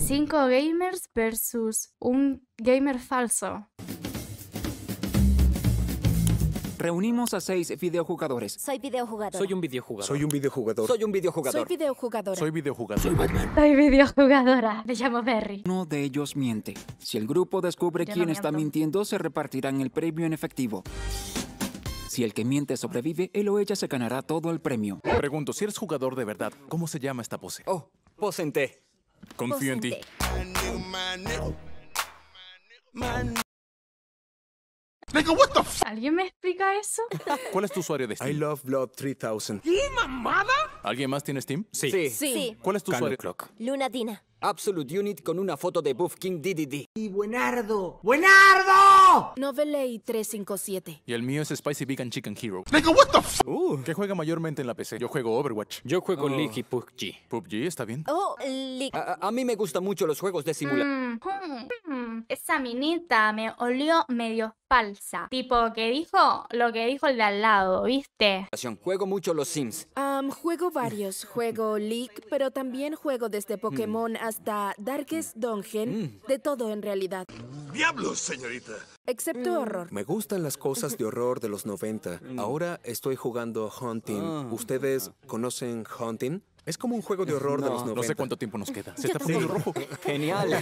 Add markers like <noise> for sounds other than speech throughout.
Cinco gamers versus un gamer falso. Reunimos a seis videojugadores. Soy videojugador. Soy un videojugador. Soy un videojugador. Soy un videojugador. Soy videojugadora. Soy videojugador. Soy videojugadora. Me llamo Berry. Uno de ellos miente. Si el grupo descubre quién está mintiendo, se repartirán el premio en efectivo. Si el que miente sobrevive, él o ella se ganará todo el premio. Pregunto, si eres jugador de verdad, ¿cómo se llama esta pose? Oh, pose en Confío en ti. ¿Alguien me explica eso? <laughs> ¿Cuál es tu usuario de Steam? I love Blood 3000. ¿Qué mamada? ¿Alguien más tiene Steam? Sí. Sí. ¿Cuál es tu usuario? Clock. Luna Dina. Absolute Unit con una foto de Buff King DDD. ¡Y buenardo! ¡Buenardo! Novelay 357. Y el mío es Spicy Vegan Chicken Hero. Nigga, what the uh, juega mayormente en la PC. Yo juego Overwatch. Yo juego oh. League y PUBG. PUBG está bien. Oh, League. A, mí me gustan mucho los juegos de simulación. Mm, hmm, hmm esa minita me olió medio falsa. Tipo, que dijo lo que dijo el de al lado, ¿viste? Juego mucho los Sims. juego varios. Juego <laughs> League, pero también juego desde hmm. Pokémon hasta Darkest hmm. Dungeon. Hmm. De todo en realidad. ¡Diablos, señorita! Excepto horror. Me gustan las cosas de horror de los 90. <laughs> Ahora estoy jugando Hunting. Ah. ¿Ustedes conocen Hunting? Es como un juego de horror de los 90. No sé cuánto tiempo nos queda. Se está poniendo rojo. <laughs> Genial.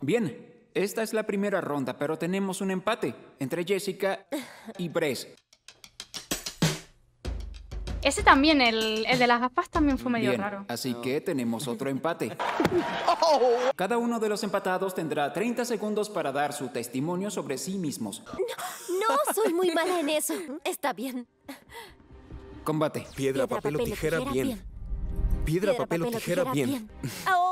Bien, esta es la primera ronda, pero tenemos un empate entre Jessica y Bress. Ese también, el, de las gafas también fue medio raro. Así que tenemos otro empate. <laughs> Cada uno de los empatados tendrá 30 segundos para dar su testimonio sobre sí mismos. No, no soy muy mala en eso. Está bien. Combate. Piedra, papel, o tijera, bien. Piedra, papel, o tijera, bien. Ahora <laughs>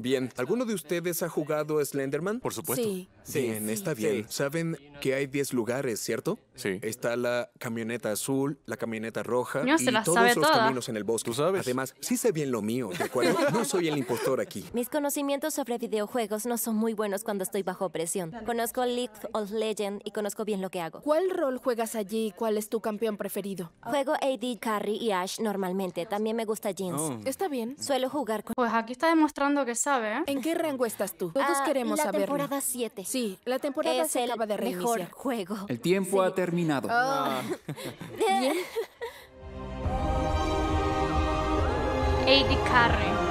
Bien, ¿alguno de ustedes ha jugado Slenderman? Por supuesto. Sí. bien, está bien. Saben que hay 10 lugares, ¿cierto? Sí. Está la camioneta azul, la camioneta roja no, y todos los caminos en el bosque. sabes? Además, sí sé bien lo mío, ¿de acuerdo? <laughs> no soy el impostor aquí. Mis conocimientos sobre videojuegos no son muy buenos cuando estoy bajo presión. Conozco League of Legends y conozco bien lo que hago. ¿Cuál rol juegas allí y cuál es tu campeón preferido? Juego AD, Carry y Ash normalmente. También me gusta Jeans. Oh. Está bien. Suelo jugar con... Pues aquí está demostrando que sabe ¿eh? ¿En qué rango estás tú? Todos ah, queremos la saberlo. La temporada 7. Sí, la temporada es se acaba de reiniciar. mejor juego. El tiempo ha terminado. Oh. <laughs> <laughs> Bien. Eddie Carrey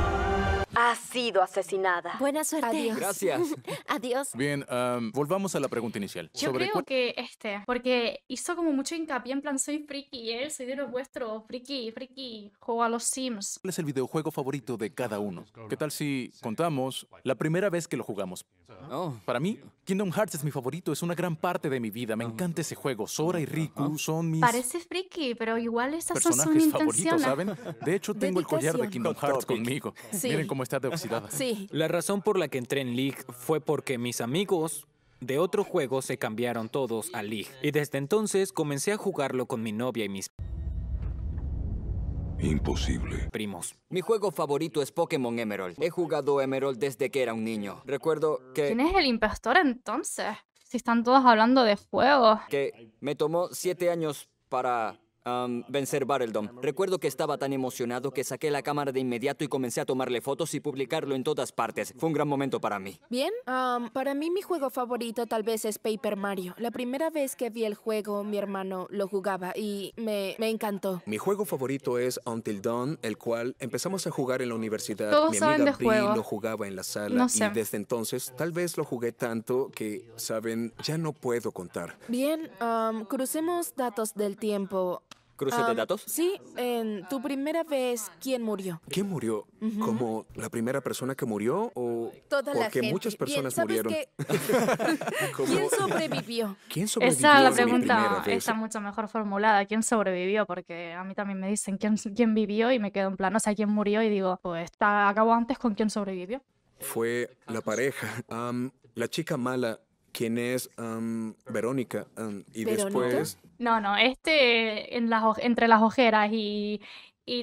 ha sido asesinada. Buena suerte. Adiós. Gracias. <laughs> Adiós. Bien, um, volvamos a la pregunta inicial. Yo creo que este, porque hizo como mucho hincapié en plan soy friki, ¿eh? Soy de los vuestros, friki, friki, juego a los Sims. ¿Cuál es el videojuego favorito de cada uno? ¿Qué tal si contamos la primera vez que lo jugamos? Oh. Para mí, Kingdom Hearts es mi favorito, es una gran parte de mi vida. Me oh. encanta ese juego. Sora y ah. Riku son mis. Parece friki, pero igual esas son intenciones. ¿saben? De hecho, <laughs> tengo el collar de Kingdom Hearts conmigo. Sí. Sí. La razón por la que entré en League fue porque mis amigos de otro juego se cambiaron todos a League. Y desde entonces comencé a jugarlo con mi novia y mis... Imposible. Primos. Mi juego favorito es Pokémon Emerald. He jugado Emerald desde que era un niño. Recuerdo que... ¿Quién es el impostor entonces? Si están todos hablando de fuego. Que me tomó siete años para Um, vencer Bareldon. Recuerdo que estaba tan emocionado que saqué la cámara de inmediato y comencé a tomarle fotos y publicarlo en todas partes. Fue un gran momento para mí. Bien, para mí mi juego favorito tal vez es Paper Mario. La primera vez que vi el juego, mi hermano lo jugaba y me, encantó. Mi juego favorito es Until Dawn, el cual empezamos a jugar en la universidad. Todos mi amiga juego lo jugaba en la sala y desde entonces tal vez lo jugué tanto que, saben, ya no puedo contar. Bien, crucemos datos del tiempo. ¿Cruces de datos? Sí, en tu primera vez, ¿quién murió? ¿Quién murió? ¿Como la primera persona que murió o Toda porque muchas personas murieron? <laughs> <laughs> ¿Quién sobrevivió? ¿Quién sobrevivió? Esa es la pregunta está mucho mejor formulada. ¿Quién sobrevivió? Porque a mí también me dicen quién, quién vivió y me quedo en plan, o sea, quién murió y digo, pues acabo antes con quién sobrevivió. Fue la pareja. la chica mala ¿Quién es Verónica. y después. No, no, este entre las ojeras y,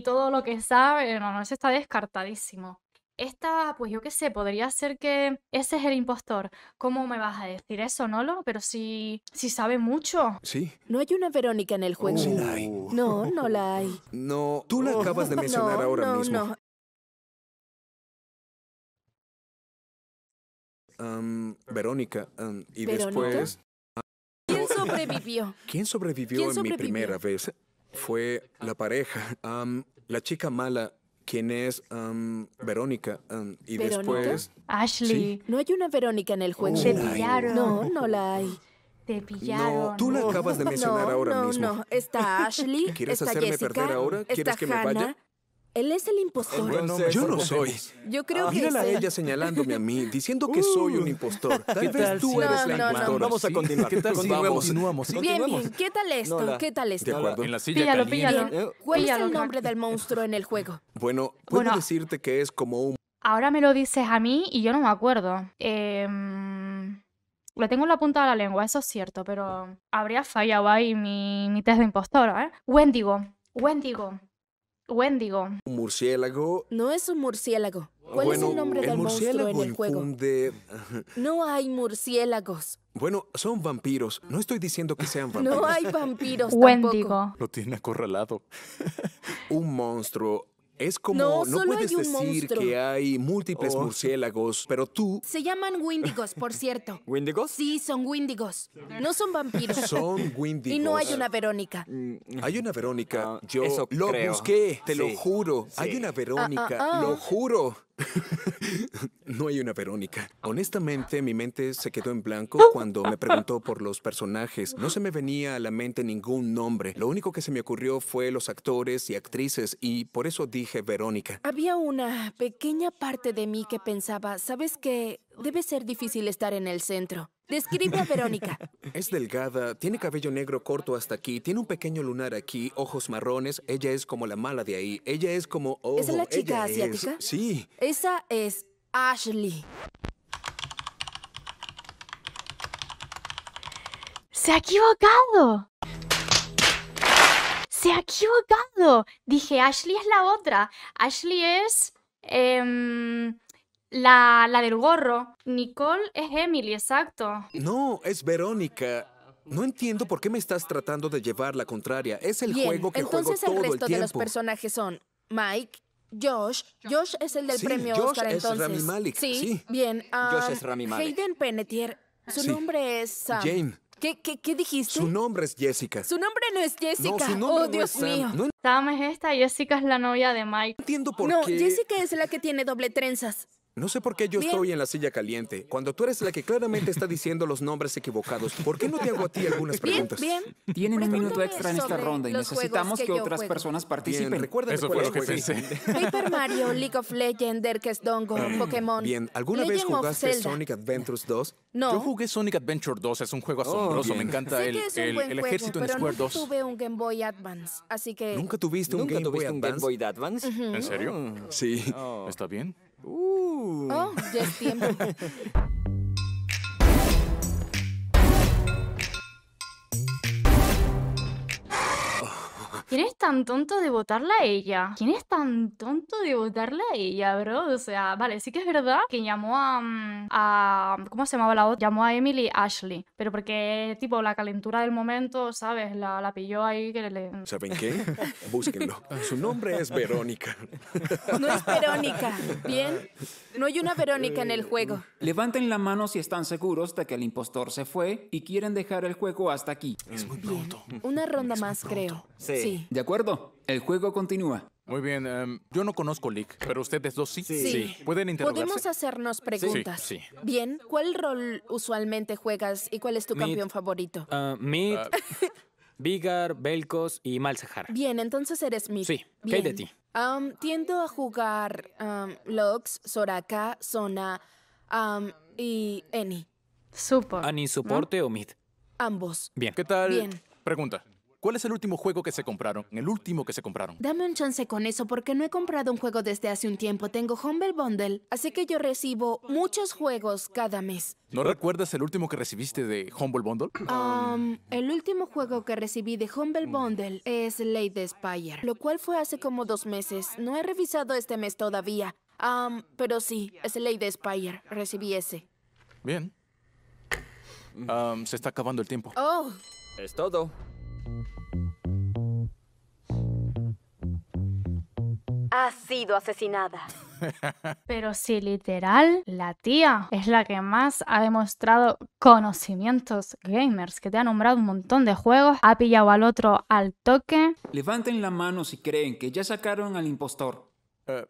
todo lo que sabe, no, no, ese está descartadísimo. Esta, pues yo qué sé, podría ser que ese es el impostor. ¿Cómo me vas a decir eso, Nolo? Pero si, si sabe mucho. Sí. No hay una Verónica en el juego. no, no la hay. No, tú la acabas de <laughs> mencionar ahora mismo. Verónica y después... ¿Quién sobrevivió? ¿Quién sobrevivió en mi primera vez? Fue la pareja, la chica mala, quien es Verónica, y después... Ashley. No hay una Verónica en el juego. Oh, Te pillaron. No, no la hay. Te pillaron. No, tú la acabas de <laughs> mencionar ahora no, mismo. No, no, está Ashley. <laughs> ¿Quieres hacerme perder ahora? ¿Quieres que me vaya? Él es el impostor. Bueno, yo no soy. Yo creo ah, que Mírala a ella señalándome a mí, <laughs> diciendo que soy un uh. impostor. <laughs> Tal vez tú eres no, la impostora. No, Vamos a continuar. ¿Qué tal Si continuamos? Bien, bien. ¿Qué tal esto? ¿Qué tal esto? De acuerdo. píllalo, píllalo. ¿Cuál es el nombre del monstruo en el juego? Bueno, puedo decirte que es como un... Ahora me lo dices a mí y yo no me acuerdo. Eh... Lo tengo en la punta de la lengua, eso es cierto, pero habría fallado ahí mi, mi test de impostora, ¿eh? Wendigo, Wendigo. Wendigo. ¿Un murciélago? No es un murciélago. Ah, ¿Cuál es el nombre del monstruo en el juego? <laughs> No hay murciélagos. Bueno, son vampiros. No estoy diciendo que sean <laughs> vampiros. No hay vampiros Wendigo. Lo tiene acorralado. <laughs> un monstruo es como, no, puedes decir que hay múltiples oh. murciélagos, pero tú... Se llaman Windigos, por cierto. <laughs> ¿Windigos? Sí, son Windigos. No son vampiros. <laughs> Son Windigos. Y no hay una Verónica. Mm, hay una Verónica. Ah, Yo lo busqué, te lo juro. Hay una ah, ah, Verónica, lo juro. <laughs> no hay una Verónica. Honestamente, mi mente se quedó en blanco cuando me preguntó por los personajes. No se me venía a la mente ningún nombre. Lo único que se me ocurrió fue los actores y actrices y por eso dije Verónica. Había una pequeña parte de mí que pensaba, ¿sabes qué? Debe ser difícil estar en el centro. Describe a Verónica. <laughs> Es delgada, tiene cabello negro corto hasta aquí, tiene un pequeño lunar aquí, ojos marrones. Ella es como la mala de ahí. Ella es como. Oh, ¿Es la chica asiática? sí. Esa es Ashley. ¡Se ha equivocado! ¡Se ha equivocado! Dije, Ashley es la otra. Ashley es. Em, la, la del gorro. Nicole es Emily, exacto. No, es Verónica. No entiendo por qué me estás tratando de llevar la contraria. Es el juego que entonces juego todo el resto de los personajes son Mike, Josh. Josh es el del sí, premio Josh es Rami Malik. ¿Sí? Bien. Ah, Josh es Rami Malik. Hayden Penetier. Su nombre es Jane. ¿Qué, dijiste? Su nombre es Jessica. Su nombre no es Jessica. oh, Dios mío. No... Sam es esta, Jessica es la novia de Mike. No entiendo por qué. No, Jessica es la que tiene doble trenzas. No sé por qué yo estoy en la silla caliente, cuando tú eres la que claramente está diciendo los nombres equivocados. ¿Por qué no te hago a ti algunas preguntas? Bien, bien. Tienen un pues, minuto extra en esta ronda y necesitamos que, otras personas participen. Bien, lo que pensé. <laughs> Paper Mario, League of Legends, Dongo, Pokémon. Bien, ¿alguna vez jugaste Sonic Adventures 2? No. Yo jugué Sonic Adventure 2, es un juego oh, asombroso, me encanta el, el, ejército en Square 2. Nunca tuve un Game Boy Advance, así que... ¿Nunca tuviste un, Game, Boy Advance? ¿En serio? Sí. Oh. ¿Está bien? Ooh. Oh, just tiempo. <laughs> ¿Quién es tan tonto de votarla a ella? ¿Quién es tan tonto de votarla a ella, bro? O sea, vale, sí que es verdad que llamó a. Mm, ¿Cómo se llamaba la otra? Llamó a Emily Ashley. Pero porque, tipo, la calentura del momento, ¿sabes? La, pilló ahí que le. ¿Saben qué? <laughs> Búsquenlo. Su nombre es Verónica. <laughs> No es Verónica. Bien. No hay una Verónica en el eh, juego. Levanten la mano si están seguros de que el impostor se fue y quieren dejar el juego hasta aquí. Es muy pronto. Una ronda más, creo. sí. ¿De acuerdo? El juego continúa. Muy bien, em, yo no conozco Lick, pero ustedes dos sí. Sí. ¿Pueden interrogarse? Podemos hacernos preguntas. Sí, Bien, ¿cuál rol usualmente juegas y cuál es tu campeón favorito? Ah, Mid, <laughs> Vigar, Belkos y Malzahar. Bien, entonces eres Mid. Sí, ¿qué de ti? tiendo a jugar Lux, Soraka, Sona y Annie. Supo. ¿Ani soporte o Mid? Ambos. Bien. ¿Qué tal? Bien. Pregunta. ¿Cuál es el último juego que se compraron? El último que se compraron. Dame un chance con eso porque no he comprado un juego desde hace un tiempo. Tengo Humble Bundle, así que yo recibo muchos juegos cada mes. ¿No recuerdas el último que recibiste de Humble Bundle? Um, el último juego que recibí de Humble Bundle es Lady Spire, lo cual fue hace como dos meses. No he revisado este mes todavía. Um, pero sí, es Lady Spire. Recibí ese. Bien. Um, se está acabando el tiempo. Oh. Es todo. ha sido asesinada. <laughs> Pero si literal, la tía es la que más ha demostrado conocimientos gamers, que te ha nombrado un montón de juegos, ha pillado al otro al toque. Levanten la mano si creen que ya sacaron al impostor. Eh.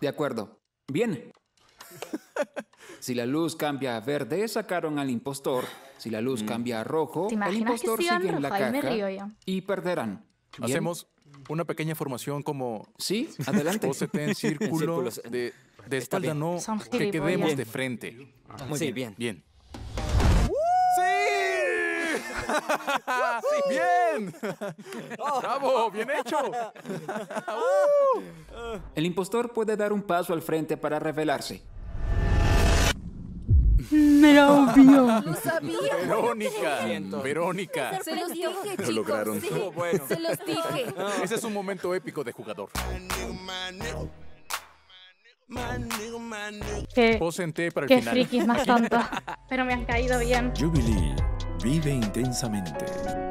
De acuerdo. Bien. <laughs> si la luz cambia a verde, sacaron al impostor. Si la luz mm. cambia a rojo, el impostor sigue en la caja y, perderán. Hacemos una pequeña formación como. Sí, <laughs> adelante. O en círculo de, de espalda, no que quedemos de frente. Ah, muy sí, bien. Bien. ¡Bien! <laughs> Oh. ¡Bravo! ¡Bien hecho! <laughs> El impostor puede dar un paso al frente para revelarse. Era obvio. Lo sabía. Verónica. Verónica. Se los dije, chicos. Lo lograron. Se los dije. Ese es un momento épico de jugador. Qué, Posenté para el qué final. frikis más tonto. <laughs> Pero me has caído bien. Jubilee vive intensamente.